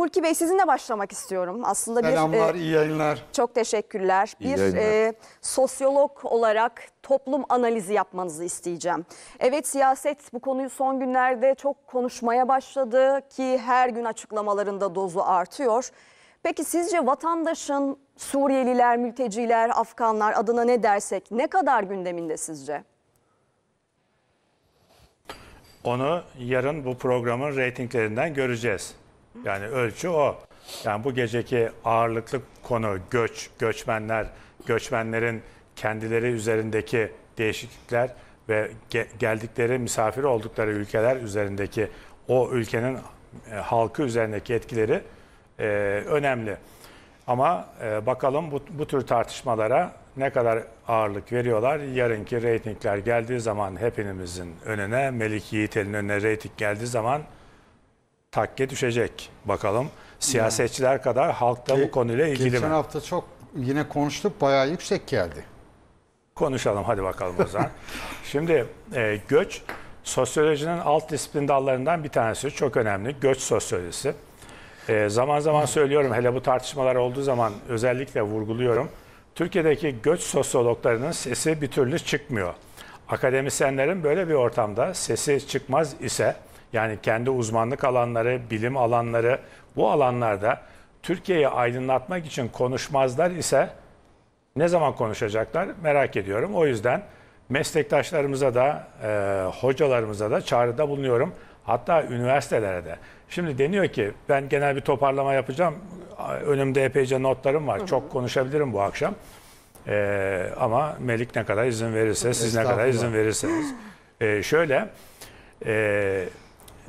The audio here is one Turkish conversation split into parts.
Hulki Bey sizinle başlamak istiyorum. Aslında Selamlar, bir, e, iyi yayınlar. Çok teşekkürler. İyi bir E, sosyolog olarak toplum analizi yapmanızı isteyeceğim. Evet siyaset bu konuyu son günlerde çok konuşmaya başladı ki her gün açıklamalarında dozu artıyor. Peki sizce vatandaşın Suriyeliler, mülteciler, Afganlar adına ne dersek ne kadar gündeminde sizce? Onu yarın bu programın reytinglerinden göreceğiz. Yani ölçü o. Yani bu geceki ağırlıklı konu göç, göçmenler, göçmenlerin kendileri üzerindeki değişiklikler ve ge- geldikleri, misafir oldukları ülkeler üzerindeki o ülkenin e, halkı üzerindeki etkileri e, önemli. Ama e, bakalım bu, bu tür tartışmalara ne kadar ağırlık veriyorlar. Yarınki reytingler geldiği zaman hepimizin önüne, Melik Yiğit'in önüne reyting geldiği zaman takke düşecek. Bakalım siyasetçiler yani, kadar halkta bu konuyla ilgili geçen mi? Geçen hafta çok yine konuştuk bayağı yüksek geldi. Konuşalım hadi bakalım o zaman. Şimdi e, göç sosyolojinin alt disiplin dallarından bir tanesi. Çok önemli göç sosyolojisi. E, zaman zaman söylüyorum hele bu tartışmalar olduğu zaman özellikle vurguluyorum. Türkiye'deki göç sosyologlarının sesi bir türlü çıkmıyor. Akademisyenlerin böyle bir ortamda sesi çıkmaz ise yani kendi uzmanlık alanları, bilim alanları bu alanlarda Türkiye'yi aydınlatmak için konuşmazlar ise ne zaman konuşacaklar merak ediyorum. O yüzden meslektaşlarımıza da, e, hocalarımıza da çağrıda bulunuyorum. Hatta üniversitelere de. Şimdi deniyor ki ben genel bir toparlama yapacağım. Önümde epeyce notlarım var. Hı hı. Çok konuşabilirim bu akşam. E, ama Melik ne kadar izin verirse, siz ne kadar izin verirseniz. E, şöyle, e,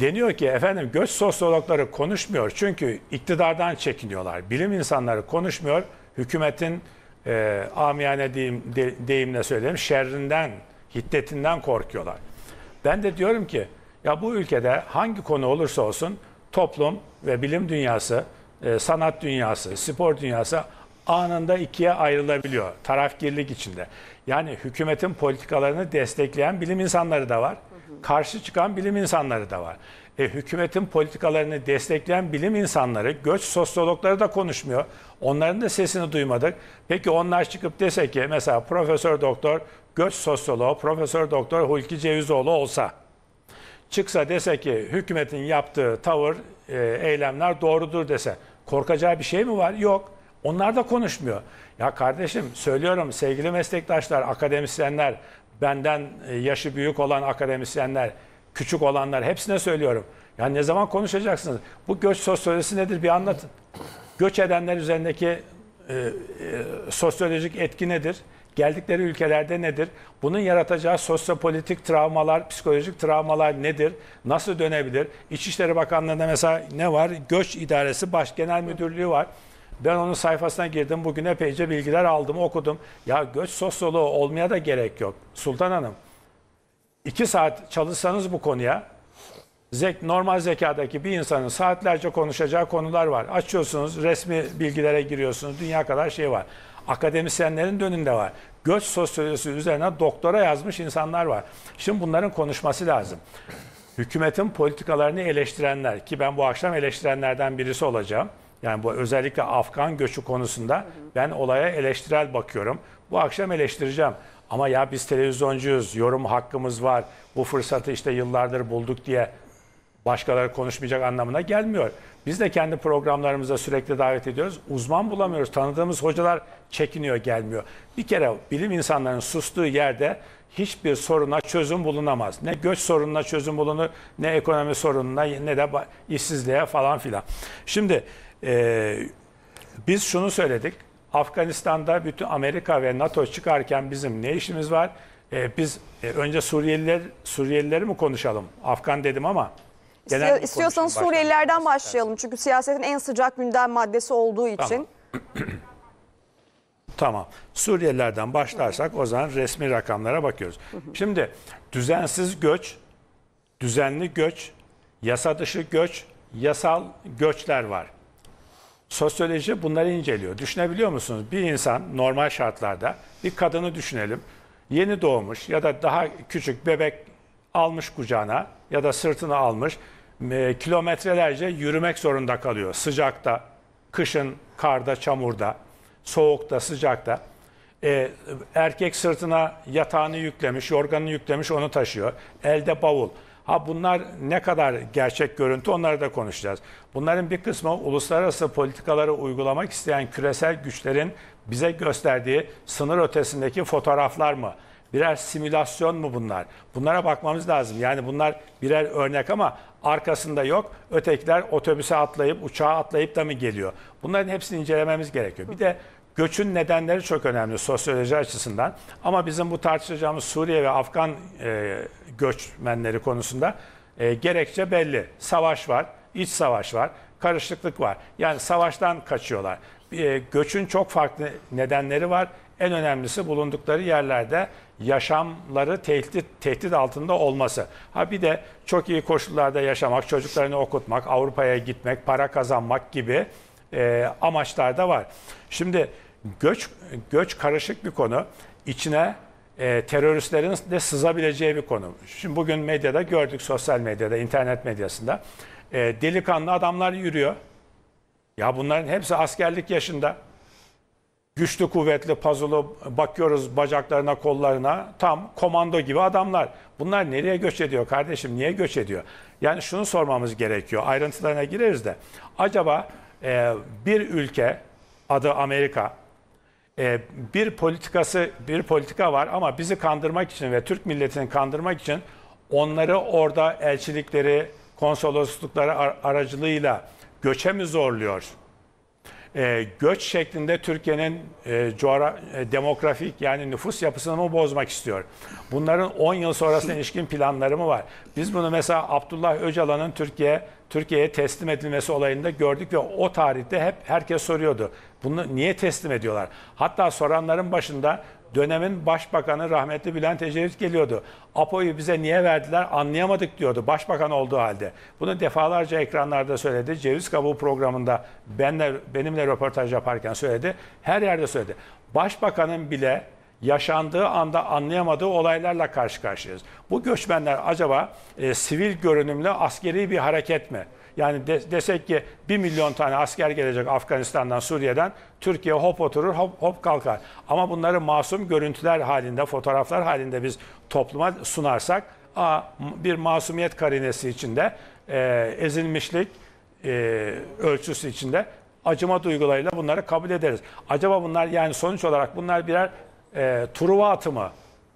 deniyor ki efendim göç sosyologları konuşmuyor çünkü iktidardan çekiniyorlar. Bilim insanları konuşmuyor. Hükümetin e, amiyane deyim, deyimle söyleyeyim şerrinden, hiddetinden korkuyorlar. Ben de diyorum ki ya bu ülkede hangi konu olursa olsun toplum ve bilim dünyası, e, sanat dünyası, spor dünyası anında ikiye ayrılabiliyor tarafgirlik içinde. Yani hükümetin politikalarını destekleyen bilim insanları da var. Karşı çıkan bilim insanları da var. E, hükümetin politikalarını destekleyen bilim insanları, göç sosyologları da konuşmuyor. Onların da sesini duymadık. Peki onlar çıkıp dese ki mesela Profesör Doktor göç sosyoloğu, Profesör Doktor Hulki Cevizoğlu olsa çıksa dese ki hükümetin yaptığı tavır, e, eylemler doğrudur dese korkacağı bir şey mi var? Yok. Onlar da konuşmuyor. Ya kardeşim söylüyorum sevgili meslektaşlar, akademisyenler, benden e, yaşı büyük olan akademisyenler, küçük olanlar hepsine söylüyorum. Yani ne zaman konuşacaksınız? Bu göç sosyolojisi nedir bir anlatın. Göç edenler üzerindeki e, e, sosyolojik etki nedir? Geldikleri ülkelerde nedir? Bunun yaratacağı sosyopolitik travmalar, psikolojik travmalar nedir? Nasıl dönebilir? İçişleri Bakanlığı'nda mesela ne var? Göç İdaresi Baş Genel Müdürlüğü var. Ben onun sayfasına girdim. Bugün epeyce bilgiler aldım, okudum. Ya göç sosyoloğu olmaya da gerek yok. Sultan Hanım, iki saat çalışsanız bu konuya, zek, normal zekadaki bir insanın saatlerce konuşacağı konular var. Açıyorsunuz, resmi bilgilere giriyorsunuz. Dünya kadar şey var. Akademisyenlerin önünde var. Göç sosyolojisi üzerine doktora yazmış insanlar var. Şimdi bunların konuşması lazım. Hükümetin politikalarını eleştirenler ki ben bu akşam eleştirenlerden birisi olacağım. Yani bu özellikle Afgan göçü konusunda hı hı. ben olaya eleştirel bakıyorum. Bu akşam eleştireceğim. Ama ya biz televizyoncuyuz, yorum hakkımız var. Bu fırsatı işte yıllardır bulduk diye başkaları konuşmayacak anlamına gelmiyor. Biz de kendi programlarımıza sürekli davet ediyoruz. Uzman bulamıyoruz. Tanıdığımız hocalar çekiniyor, gelmiyor. Bir kere bilim insanlarının sustuğu yerde hiçbir soruna çözüm bulunamaz. Ne göç sorununa çözüm bulunur, ne ekonomi sorununa, ne de işsizliğe falan filan. Şimdi ee, biz şunu söyledik. Afganistan'da bütün Amerika ve NATO çıkarken bizim ne işimiz var? Ee, biz e, önce Suriyeliler Suriyelileri mi konuşalım? Afgan dedim ama genel İstiyorsanız konuşalım. Suriyelilerden başlayalım. Çünkü siyasetin en sıcak gündem maddesi olduğu için. Tamam. Tamam. Suriyelilerden başlarsak o zaman resmi rakamlara bakıyoruz. Şimdi düzensiz göç, düzenli göç, yasa dışı göç, yasal göçler var. Sosyoloji bunları inceliyor. Düşünebiliyor musunuz? Bir insan normal şartlarda bir kadını düşünelim. Yeni doğmuş ya da daha küçük bebek almış kucağına ya da sırtına almış e, kilometrelerce yürümek zorunda kalıyor. Sıcakta, kışın, karda, çamurda, soğukta, sıcakta. E, erkek sırtına yatağını yüklemiş, yorganını yüklemiş onu taşıyor. Elde bavul. Ha bunlar ne kadar gerçek görüntü onları da konuşacağız. Bunların bir kısmı uluslararası politikaları uygulamak isteyen küresel güçlerin bize gösterdiği sınır ötesindeki fotoğraflar mı? Birer simülasyon mu bunlar? Bunlara bakmamız lazım. Yani bunlar birer örnek ama arkasında yok. Ötekiler otobüse atlayıp uçağa atlayıp da mı geliyor? Bunların hepsini incelememiz gerekiyor. Bir de Göçün nedenleri çok önemli sosyoloji açısından. Ama bizim bu tartışacağımız Suriye ve Afgan e, göçmenleri konusunda e, gerekçe belli. Savaş var, iç savaş var, karışıklık var. Yani savaştan kaçıyorlar. E, göçün çok farklı nedenleri var. En önemlisi bulundukları yerlerde yaşamları tehdit, tehdit altında olması. Ha bir de çok iyi koşullarda yaşamak, çocuklarını okutmak, Avrupa'ya gitmek, para kazanmak gibi e, amaçlar da var. Şimdi Göç, göç karışık bir konu. İçine e, teröristlerin de sızabileceği bir konu. Şimdi bugün medyada gördük, sosyal medyada, internet medyasında. E, delikanlı adamlar yürüyor. Ya bunların hepsi askerlik yaşında. Güçlü, kuvvetli, pazulu, bakıyoruz bacaklarına, kollarına. Tam komando gibi adamlar. Bunlar nereye göç ediyor kardeşim? Niye göç ediyor? Yani şunu sormamız gerekiyor. Ayrıntılarına gireriz de. Acaba e, bir ülke, adı Amerika, ee, bir politikası bir politika var ama bizi kandırmak için ve Türk milletini kandırmak için onları orada elçilikleri, konsoloslukları aracılığıyla göçe mi zorluyor? E, göç şeklinde Türkiye'nin e, coğra- e, demografik yani nüfus yapısını mı bozmak istiyor? Bunların 10 yıl sonrasına ilişkin planları mı var? Biz bunu mesela Abdullah Öcalan'ın Türkiye Türkiye'ye teslim edilmesi olayında gördük ve o tarihte hep herkes soruyordu. Bunu niye teslim ediyorlar? Hatta soranların başında dönemin başbakanı rahmetli Bülent Ecevit geliyordu. APO'yu bize niye verdiler anlayamadık diyordu başbakan olduğu halde. Bunu defalarca ekranlarda söyledi. Ceviz Kabuğu programında benle, benimle röportaj yaparken söyledi. Her yerde söyledi. Başbakanın bile yaşandığı anda anlayamadığı olaylarla karşı karşıyayız. Bu göçmenler acaba e, sivil görünümlü askeri bir hareket mi? Yani de, desek ki 1 milyon tane asker gelecek Afganistan'dan, Suriye'den. Türkiye hop oturur, hop, hop kalkar. Ama bunları masum görüntüler halinde, fotoğraflar halinde biz topluma sunarsak a, bir masumiyet karinesi içinde, e, ezilmişlik e, ölçüsü içinde acıma duygularıyla bunları kabul ederiz. Acaba bunlar yani sonuç olarak bunlar birer e, Truva mı,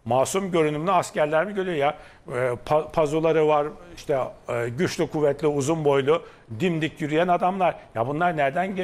masum görünümlü askerler mi görüyor ya? E, pa, pazuları var, işte e, güçlü, kuvvetli, uzun boylu, dimdik yürüyen adamlar. Ya bunlar nereden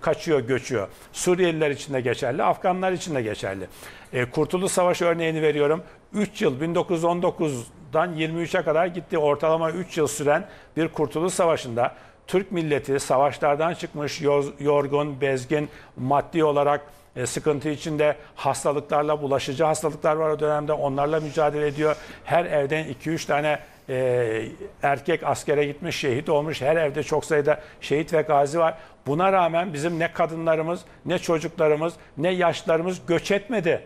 kaçıyor, göçüyor. Suriyeliler için de geçerli, Afganlar için de geçerli. E, Kurtuluş Savaşı örneğini veriyorum. 3 yıl 1919'dan 23'e kadar gitti ortalama 3 yıl süren bir Kurtuluş Savaşı'nda Türk milleti savaşlardan çıkmış, yorgun, bezgin, maddi olarak e, sıkıntı içinde hastalıklarla bulaşıcı hastalıklar var o dönemde onlarla mücadele ediyor. Her evden 2-3 tane e, erkek askere gitmiş, şehit olmuş. Her evde çok sayıda şehit ve gazi var. Buna rağmen bizim ne kadınlarımız, ne çocuklarımız, ne yaşlarımız göç etmedi.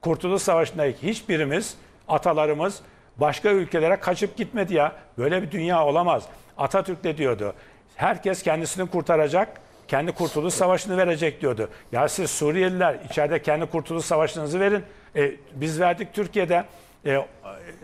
Kurtuluş Savaşı'ndaki hiçbirimiz, atalarımız başka ülkelere kaçıp gitmedi ya. Böyle bir dünya olamaz. Atatürk de diyordu. Herkes kendisini kurtaracak kendi kurtuluş savaşını verecek diyordu. Ya siz Suriyeliler içeride kendi kurtuluş savaşınızı verin. E, biz verdik Türkiye'de. E,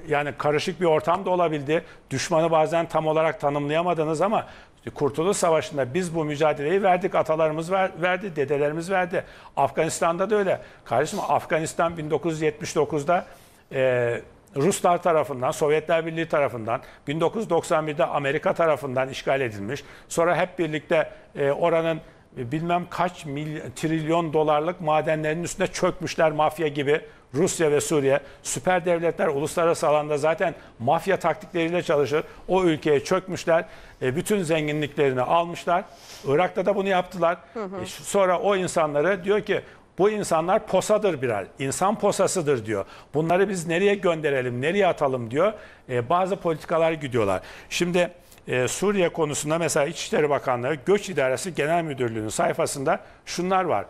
yani karışık bir ortam da olabildi. Düşmanı bazen tam olarak tanımlayamadınız ama Kurtuluş Savaşı'nda biz bu mücadeleyi verdik. Atalarımız ver, verdi, dedelerimiz verdi. Afganistan'da da öyle. Kardeşim Afganistan 1979'da e, Ruslar tarafından, Sovyetler Birliği tarafından, 1991'de Amerika tarafından işgal edilmiş. Sonra hep birlikte e, oranın e, bilmem kaç milyon, trilyon dolarlık madenlerinin üstüne çökmüşler mafya gibi Rusya ve Suriye. Süper devletler uluslararası alanda zaten mafya taktikleriyle çalışır. O ülkeye çökmüşler. E, bütün zenginliklerini almışlar. Irak'ta da bunu yaptılar. Hı hı. E, sonra o insanları diyor ki bu insanlar posadır birer insan posasıdır diyor. Bunları biz nereye gönderelim, nereye atalım diyor. E, bazı politikalar gidiyorlar. Şimdi e, Suriye konusunda mesela İçişleri Bakanlığı Göç İdaresi Genel Müdürlüğü'nün sayfasında şunlar var.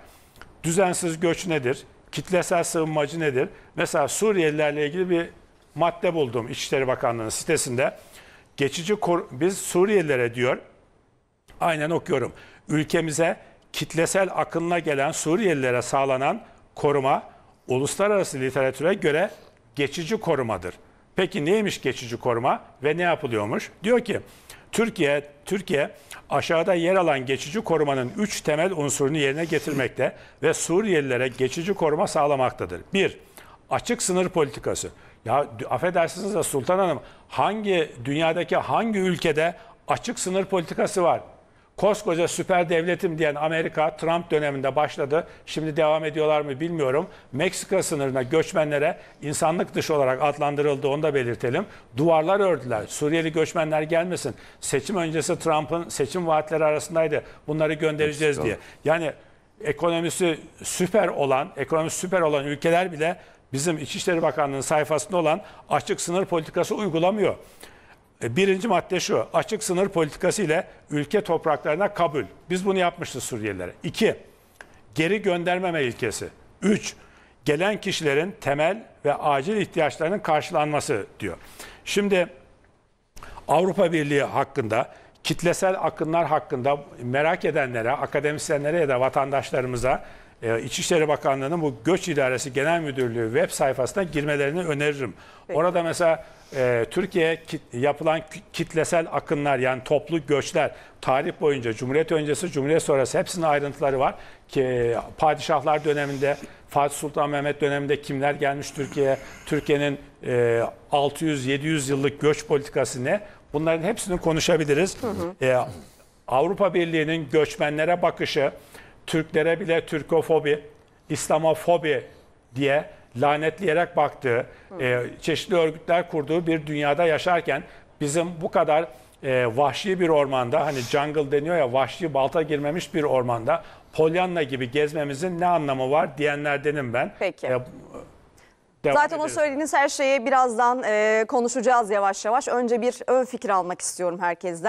Düzensiz göç nedir? Kitlesel sığınmacı nedir? Mesela Suriyelilerle ilgili bir madde buldum İçişleri Bakanlığı'nın sitesinde. Geçici biz Suriyelilere diyor, aynen okuyorum, ülkemize kitlesel akılına gelen Suriyelilere sağlanan koruma uluslararası literatüre göre geçici korumadır. Peki neymiş geçici koruma ve ne yapılıyormuş? Diyor ki Türkiye Türkiye aşağıda yer alan geçici korumanın 3 temel unsurunu yerine getirmekte ve Suriyelilere geçici koruma sağlamaktadır. 1. Açık sınır politikası. Ya affedersiniz de Sultan Hanım hangi dünyadaki hangi ülkede açık sınır politikası var? koskoca süper devletim diyen Amerika Trump döneminde başladı. Şimdi devam ediyorlar mı bilmiyorum. Meksika sınırına göçmenlere insanlık dışı olarak adlandırıldı onu da belirtelim. Duvarlar ördüler. Suriyeli göçmenler gelmesin. Seçim öncesi Trump'ın seçim vaatleri arasındaydı. Bunları göndereceğiz diye. Yani ekonomisi süper olan, ekonomisi süper olan ülkeler bile bizim İçişleri Bakanlığı'nın sayfasında olan açık sınır politikası uygulamıyor. E, birinci madde şu, açık sınır politikası ile ülke topraklarına kabul. Biz bunu yapmıştık Suriyelilere. İki, geri göndermeme ilkesi. Üç, gelen kişilerin temel ve acil ihtiyaçlarının karşılanması diyor. Şimdi Avrupa Birliği hakkında, kitlesel akınlar hakkında merak edenlere, akademisyenlere ya da vatandaşlarımıza e, İçişleri Bakanlığı'nın bu Göç İdaresi Genel Müdürlüğü web sayfasına girmelerini öneririm. Peki. Orada mesela e, Türkiye'ye kit, yapılan kitlesel akınlar yani toplu göçler tarih boyunca Cumhuriyet öncesi, Cumhuriyet sonrası hepsinin ayrıntıları var. ki Padişahlar döneminde, Fatih Sultan Mehmet döneminde kimler gelmiş Türkiye'ye, Türkiye'nin e, 600-700 yıllık göç politikası ne? Bunların hepsini konuşabiliriz. Hı hı. E, Avrupa Birliği'nin göçmenlere bakışı, Türklere bile Türkofobi, İslamofobi diye lanetleyerek baktığı, e, çeşitli örgütler kurduğu bir dünyada yaşarken bizim bu kadar e, vahşi bir ormanda hani jungle deniyor ya vahşi balta girmemiş bir ormanda Pollyanna gibi gezmemizin ne anlamı var diyenlerdenim ben. Peki. E, Devam Zaten ederiz. o söylediğiniz her şeyi birazdan e, konuşacağız yavaş yavaş. Önce bir ön fikir almak istiyorum herkesten.